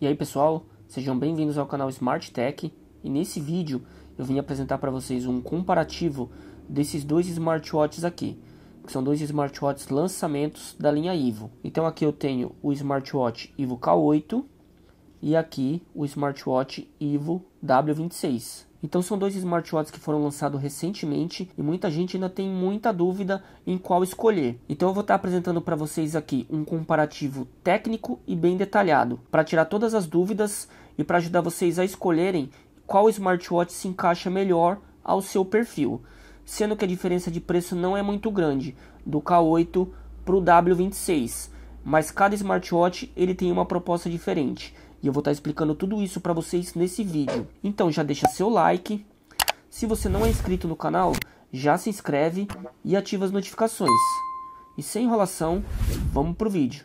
E aí pessoal, sejam bem-vindos ao canal Smart Tech e nesse vídeo eu vim apresentar para vocês um comparativo desses dois smartwatches aqui, que são dois smartwatches lançamentos da linha Ivo. Então aqui eu tenho o smartwatch Ivo K8 e aqui o smartwatch Ivo W26. Então são dois smartwatches que foram lançados recentemente e muita gente ainda tem muita dúvida em qual escolher. Então eu vou estar apresentando para vocês aqui um comparativo técnico e bem detalhado para tirar todas as dúvidas e para ajudar vocês a escolherem qual smartwatch se encaixa melhor ao seu perfil, sendo que a diferença de preço não é muito grande do K8 para o W26, mas cada smartwatch ele tem uma proposta diferente. E eu vou estar tá explicando tudo isso para vocês nesse vídeo. Então já deixa seu like. Se você não é inscrito no canal, já se inscreve e ativa as notificações. E sem enrolação, vamos pro vídeo.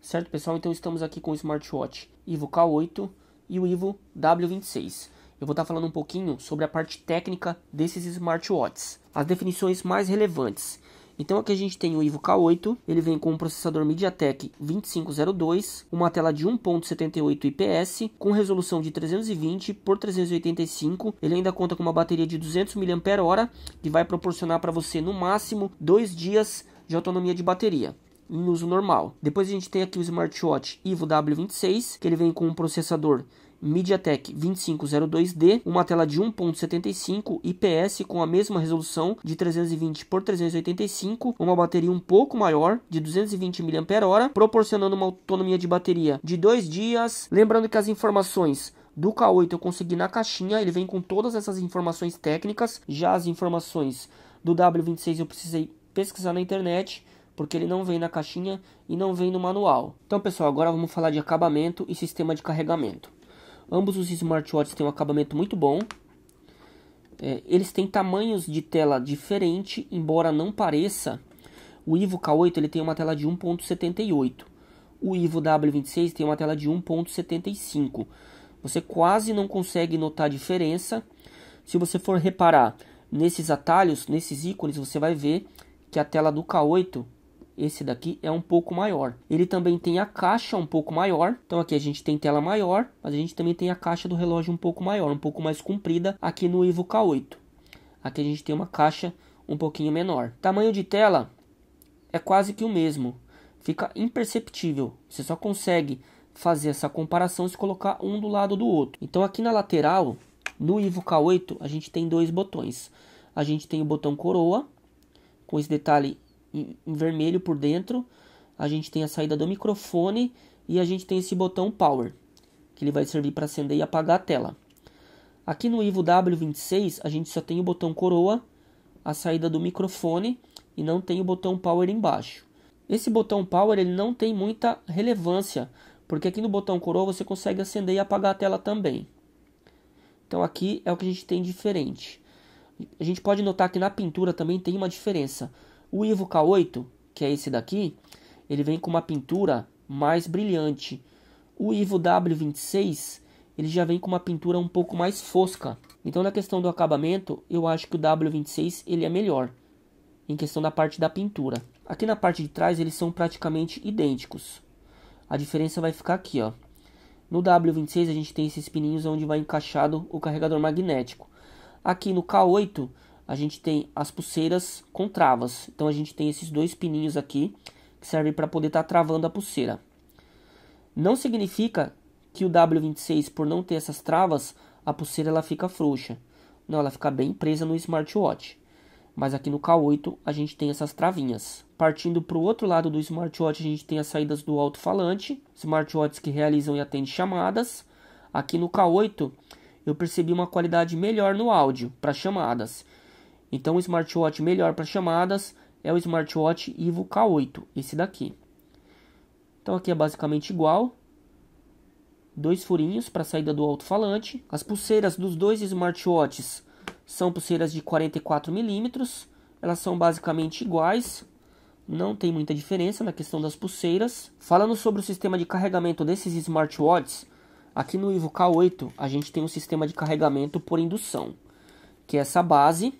Certo pessoal, então estamos aqui com o smartwatch Ivo K8 e o Ivo W26 eu vou estar falando um pouquinho sobre a parte técnica desses smartwatches, as definições mais relevantes. Então aqui a gente tem o Ivo K8, ele vem com um processador MediaTek 2502, uma tela de 1.78 IPS com resolução de 320 por 385. Ele ainda conta com uma bateria de 200 mAh que vai proporcionar para você no máximo dois dias de autonomia de bateria em uso normal. Depois a gente tem aqui o smartwatch Ivo W26, que ele vem com um processador MediaTek 2502D, uma tela de 1.75 IPS com a mesma resolução de 320 por 385, uma bateria um pouco maior de 220 mAh, proporcionando uma autonomia de bateria de dois dias. Lembrando que as informações do K8 eu consegui na caixinha, ele vem com todas essas informações técnicas, já as informações do W26 eu precisei pesquisar na internet, porque ele não vem na caixinha e não vem no manual. Então, pessoal, agora vamos falar de acabamento e sistema de carregamento. Ambos os smartwatches têm um acabamento muito bom. É, eles têm tamanhos de tela diferente, embora não pareça. O Ivo K8 ele tem uma tela de 1.78. O Ivo W26 tem uma tela de 1.75. Você quase não consegue notar a diferença. Se você for reparar nesses atalhos, nesses ícones, você vai ver que a tela do K8 esse daqui é um pouco maior. Ele também tem a caixa um pouco maior. Então aqui a gente tem tela maior, mas a gente também tem a caixa do relógio um pouco maior, um pouco mais comprida aqui no Ivo K8. Aqui a gente tem uma caixa um pouquinho menor. Tamanho de tela é quase que o mesmo. Fica imperceptível. Você só consegue fazer essa comparação se colocar um do lado do outro. Então aqui na lateral, no Ivo K8, a gente tem dois botões. A gente tem o botão coroa, com esse detalhe em vermelho por dentro. A gente tem a saída do microfone e a gente tem esse botão Power, que ele vai servir para acender e apagar a tela. Aqui no Ivo W26 a gente só tem o botão coroa, a saída do microfone e não tem o botão Power embaixo. Esse botão Power ele não tem muita relevância, porque aqui no botão coroa você consegue acender e apagar a tela também. Então aqui é o que a gente tem diferente. A gente pode notar que na pintura também tem uma diferença. O Ivo K8, que é esse daqui, ele vem com uma pintura mais brilhante. O Ivo W26, ele já vem com uma pintura um pouco mais fosca. Então, na questão do acabamento, eu acho que o W26 ele é melhor em questão da parte da pintura. Aqui na parte de trás eles são praticamente idênticos. A diferença vai ficar aqui, ó. No W26 a gente tem esses pininhos onde vai encaixado o carregador magnético. Aqui no K8 a gente tem as pulseiras com travas. Então a gente tem esses dois pininhos aqui que servem para poder estar tá travando a pulseira. Não significa que o W26, por não ter essas travas, a pulseira ela fica frouxa. Não, ela fica bem presa no smartwatch. Mas aqui no K8 a gente tem essas travinhas. Partindo para o outro lado do smartwatch, a gente tem as saídas do alto-falante, smartwatches que realizam e atendem chamadas. Aqui no K8 eu percebi uma qualidade melhor no áudio para chamadas. Então, o smartwatch melhor para chamadas é o smartwatch Ivo K8, esse daqui. Então, aqui é basicamente igual. Dois furinhos para saída do alto-falante. As pulseiras dos dois smartwatches são pulseiras de 44 milímetros. Elas são basicamente iguais, não tem muita diferença na questão das pulseiras. Falando sobre o sistema de carregamento desses smartwatches, aqui no Ivo K8 a gente tem um sistema de carregamento por indução, que é essa base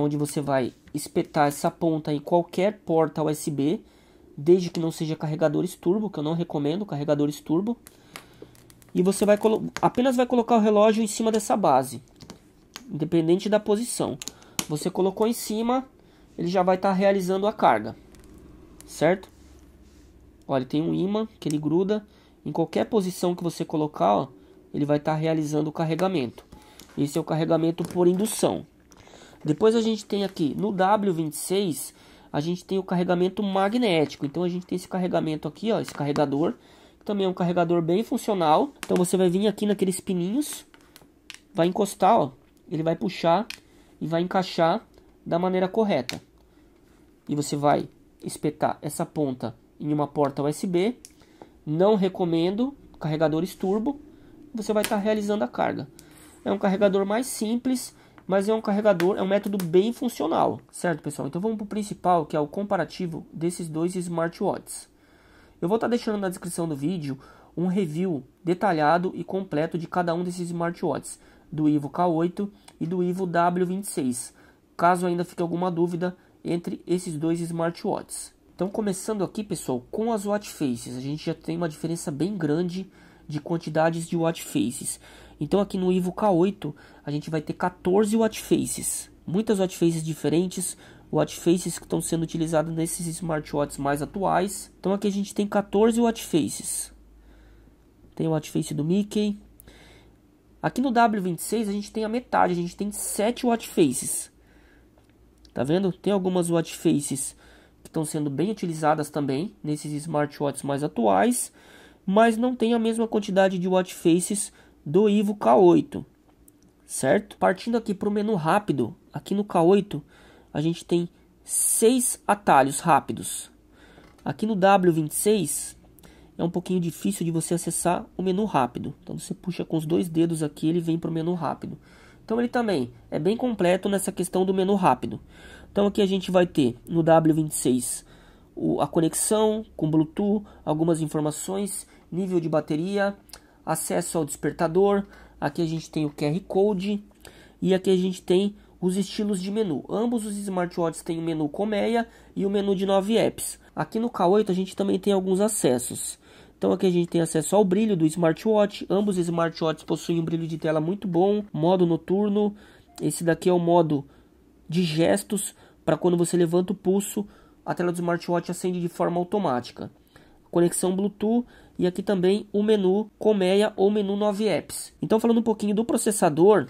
onde você vai espetar essa ponta em qualquer porta USB, desde que não seja carregadores turbo, que eu não recomendo carregadores turbo. E você vai apenas vai colocar o relógio em cima dessa base, independente da posição. Você colocou em cima, ele já vai estar tá realizando a carga, certo? Olha, tem um imã que ele gruda em qualquer posição que você colocar, ó, ele vai estar tá realizando o carregamento. Esse é o carregamento por indução. Depois a gente tem aqui no W26 a gente tem o carregamento magnético. Então a gente tem esse carregamento aqui, ó, esse carregador, que também é um carregador bem funcional. Então você vai vir aqui naqueles pininhos, vai encostar, ó, ele vai puxar e vai encaixar da maneira correta. E você vai espetar essa ponta em uma porta USB. Não recomendo carregadores turbo. Você vai estar tá realizando a carga. É um carregador mais simples mas é um carregador, é um método bem funcional, certo, pessoal? Então vamos para o principal, que é o comparativo desses dois smartwatches. Eu vou estar tá deixando na descrição do vídeo um review detalhado e completo de cada um desses smartwatches, do Ivo K8 e do Ivo W26, caso ainda fique alguma dúvida entre esses dois smartwatches. Então começando aqui, pessoal, com as watch faces, a gente já tem uma diferença bem grande de quantidades de watch faces. Então aqui no Ivo K8 a gente vai ter 14 watch faces, muitas watch faces diferentes, watch faces que estão sendo utilizadas nesses smartwatches mais atuais. Então aqui a gente tem 14 watch faces. Tem o watch face do Mickey. Aqui no W26 a gente tem a metade, a gente tem 7 watch faces. Tá vendo? Tem algumas watch faces que estão sendo bem utilizadas também nesses smartwatches mais atuais, mas não tem a mesma quantidade de watch faces do Ivo K8, certo? Partindo aqui para o menu rápido, aqui no K8 a gente tem seis atalhos rápidos. Aqui no W26 é um pouquinho difícil de você acessar o menu rápido. Então você puxa com os dois dedos aqui, ele vem para o menu rápido. Então ele também é bem completo nessa questão do menu rápido. Então aqui a gente vai ter no W26 a conexão com Bluetooth, algumas informações, nível de bateria, acesso ao despertador. Aqui a gente tem o QR Code e aqui a gente tem os estilos de menu. Ambos os smartwatches têm o menu colmeia e o menu de 9 apps. Aqui no K8 a gente também tem alguns acessos. Então aqui a gente tem acesso ao brilho do smartwatch. Ambos os smartwatches possuem um brilho de tela muito bom, modo noturno. Esse daqui é o modo de gestos para quando você levanta o pulso, a tela do smartwatch acende de forma automática. Conexão Bluetooth e aqui também o menu colmeia ou menu 9 apps. Então falando um pouquinho do processador,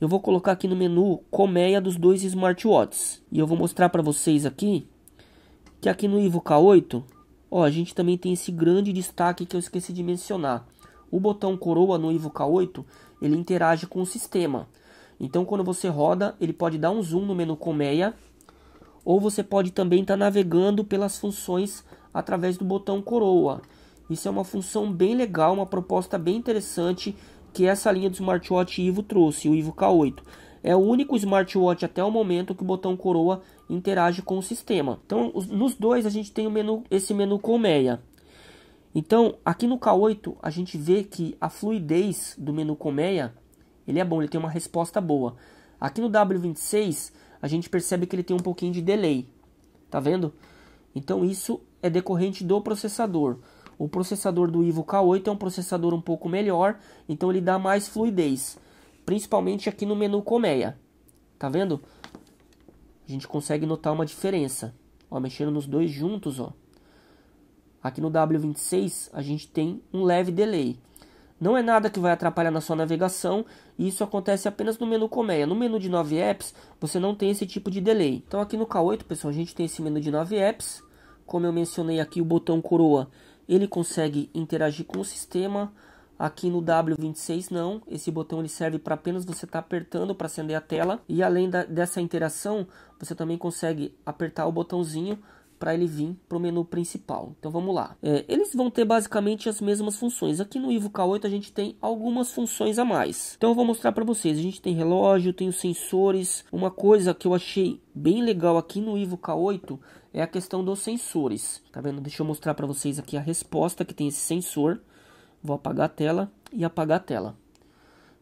eu vou colocar aqui no menu colmeia dos dois smartwatches e eu vou mostrar para vocês aqui que aqui no Ivo K8, ó, a gente também tem esse grande destaque que eu esqueci de mencionar. O botão coroa no Ivo K8, ele interage com o sistema. Então quando você roda, ele pode dar um zoom no menu colmeia ou você pode também estar tá navegando pelas funções através do botão coroa. Isso é uma função bem legal, uma proposta bem interessante que essa linha do smartwatch Ivo trouxe, o Ivo K8. É o único smartwatch até o momento que o botão coroa interage com o sistema. Então, nos dois a gente tem menu, esse menu colmeia. Então, aqui no K8 a gente vê que a fluidez do menu colmeia, ele é bom, ele tem uma resposta boa. Aqui no W26 a gente percebe que ele tem um pouquinho de delay, tá vendo? Então isso é decorrente do processador. O processador do Ivo K8 é um processador um pouco melhor, então ele dá mais fluidez, principalmente aqui no menu colmeia. Tá vendo? A gente consegue notar uma diferença. Ó, mexendo nos dois juntos, ó. Aqui no W26 a gente tem um leve delay. Não é nada que vai atrapalhar na sua navegação, e isso acontece apenas no menu colmeia. No menu de 9 apps, você não tem esse tipo de delay. Então aqui no K8, pessoal, a gente tem esse menu de 9 apps. Como eu mencionei aqui, o botão coroa ele consegue interagir com o sistema. Aqui no W26 não, esse botão ele serve para apenas você estar tá apertando para acender a tela. E além da, dessa interação, você também consegue apertar o botãozinho para ele vir para o menu principal. Então vamos lá. É, eles vão ter basicamente as mesmas funções. Aqui no Ivo K8 a gente tem algumas funções a mais. Então eu vou mostrar para vocês. A gente tem relógio, tem os sensores. Uma coisa que eu achei bem legal aqui no Ivo K8 é a questão dos sensores. Tá vendo? Deixa eu mostrar para vocês aqui a resposta que tem esse sensor. Vou apagar a tela e apagar a tela.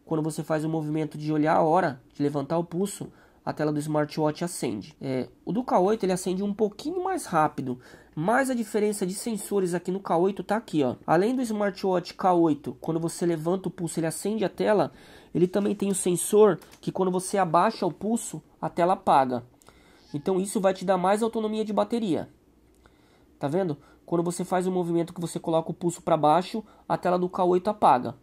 Quando você faz o movimento de olhar a hora, de levantar o pulso, a tela do smartwatch acende. É, o do K8 ele acende um pouquinho mais rápido, mas a diferença de sensores aqui no K8 está aqui, ó. Além do smartwatch K8, quando você levanta o pulso ele acende a tela, ele também tem o sensor que quando você abaixa o pulso a tela apaga. Então isso vai te dar mais autonomia de bateria. Tá vendo? Quando você faz o um movimento que você coloca o pulso para baixo, a tela do K8 apaga.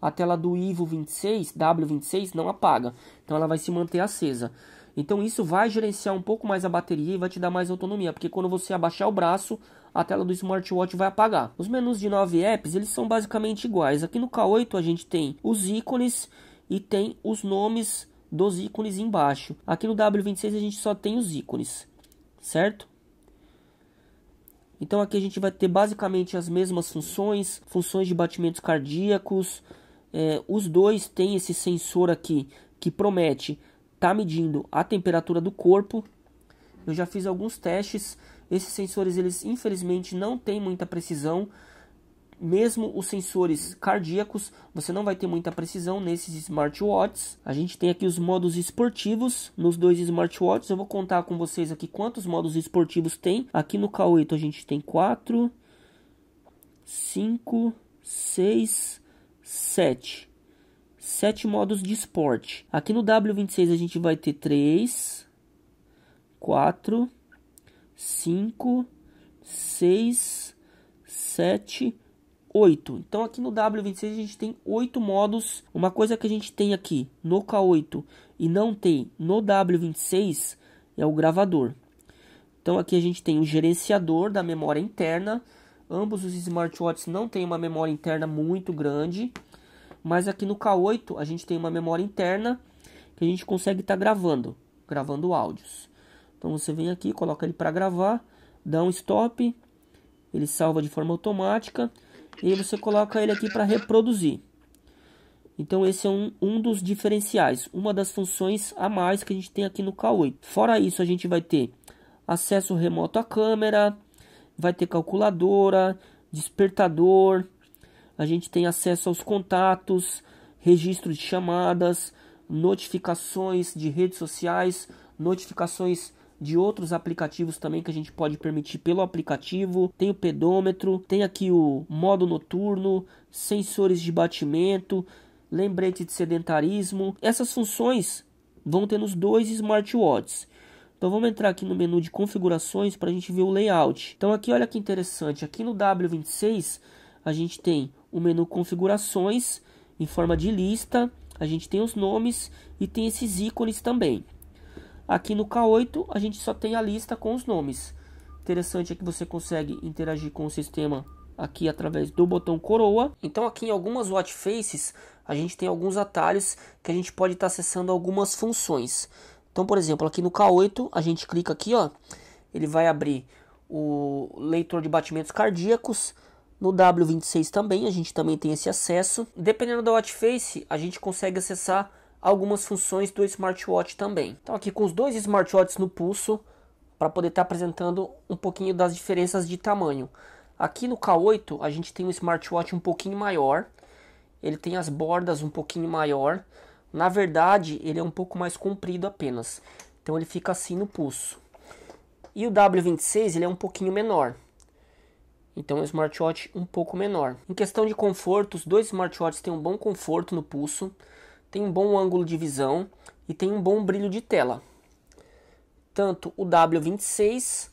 A tela do Ivo 26, W26 não apaga. Então ela vai se manter acesa. Então isso vai gerenciar um pouco mais a bateria e vai te dar mais autonomia, porque quando você abaixar o braço, a tela do smartwatch vai apagar. Os menus de 9 apps, eles são basicamente iguais. Aqui no K8 a gente tem os ícones e tem os nomes dos ícones embaixo. Aqui no W26 a gente só tem os ícones, certo? Então aqui a gente vai ter basicamente as mesmas funções, funções de batimentos cardíacos. É, os dois têm esse sensor aqui que promete estar tá medindo a temperatura do corpo. Eu já fiz alguns testes. Esses sensores eles infelizmente não têm muita precisão mesmo os sensores cardíacos, você não vai ter muita precisão nesses smartwatches. A gente tem aqui os modos esportivos nos dois smartwatches. Eu vou contar com vocês aqui quantos modos esportivos tem. Aqui no K8 então, a gente tem 4, 5, 6, 7. 7 modos de esporte. Aqui no W26 a gente vai ter 3, 4, 5, 6, 7, 8. Então aqui no W26 a gente tem 8 modos. Uma coisa que a gente tem aqui no K8 e não tem no W26 é o gravador. Então aqui a gente tem o gerenciador da memória interna. Ambos os smartwatches não têm uma memória interna muito grande, mas aqui no K8 a gente tem uma memória interna que a gente consegue estar tá gravando, gravando áudios. Então você vem aqui, coloca ele para gravar, dá um stop, ele salva de forma automática. E aí você coloca ele aqui para reproduzir. Então esse é um, um dos diferenciais, uma das funções a mais que a gente tem aqui no K8. Fora isso, a gente vai ter acesso remoto à câmera, vai ter calculadora, despertador, a gente tem acesso aos contatos, registro de chamadas, notificações de redes sociais, notificações de outros aplicativos também que a gente pode permitir pelo aplicativo. Tem o pedômetro, tem aqui o modo noturno, sensores de batimento, lembrete de sedentarismo. Essas funções vão ter nos dois smartwatches. Então vamos entrar aqui no menu de configurações para a gente ver o layout. Então aqui olha que interessante, aqui no W26 a gente tem o menu configurações em forma de lista, a gente tem os nomes e tem esses ícones também. Aqui no K8 a gente só tem a lista com os nomes. Interessante é que você consegue interagir com o sistema aqui através do botão coroa. Então aqui em algumas watch faces a gente tem alguns atalhos que a gente pode estar tá acessando algumas funções. Então, por exemplo, aqui no K8 a gente clica aqui, ó, ele vai abrir o leitor de batimentos cardíacos. No W26 também a gente também tem esse acesso. Dependendo da watch face, a gente consegue acessar algumas funções do smartwatch também. Então aqui com os dois smartwatches no pulso, para poder estar tá apresentando um pouquinho das diferenças de tamanho. Aqui no K8 a gente tem um smartwatch um pouquinho maior, ele tem as bordas um pouquinho maior. Na verdade, ele é um pouco mais comprido apenas. Então ele fica assim no pulso. E o W26 ele é um pouquinho menor. Então é um smartwatch um pouco menor. Em questão de conforto, os dois smartwatches têm um bom conforto no pulso tem um bom ângulo de visão e tem um bom brilho de tela. Tanto o W26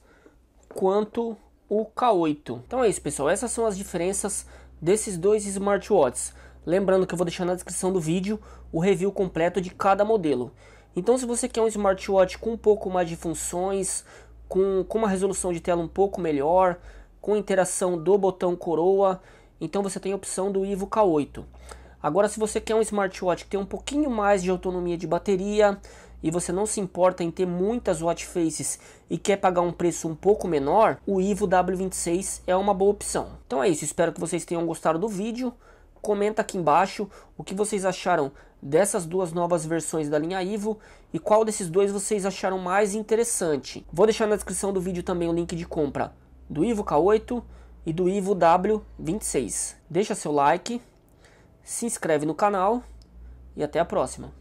quanto o K8. Então é isso, pessoal. Essas são as diferenças desses dois smartwatches. Lembrando que eu vou deixar na descrição do vídeo o review completo de cada modelo. Então, se você quer um smartwatch com um pouco mais de funções, com, com uma resolução de tela um pouco melhor, com interação do botão coroa, então você tem a opção do Ivo K8. Agora, se você quer um smartwatch que tem um pouquinho mais de autonomia de bateria e você não se importa em ter muitas watch faces e quer pagar um preço um pouco menor, o Ivo W26 é uma boa opção. Então é isso, espero que vocês tenham gostado do vídeo. Comenta aqui embaixo o que vocês acharam dessas duas novas versões da linha Ivo e qual desses dois vocês acharam mais interessante. Vou deixar na descrição do vídeo também o link de compra do Ivo K8 e do Ivo W26. Deixa seu like, se inscreve no canal e até a próxima.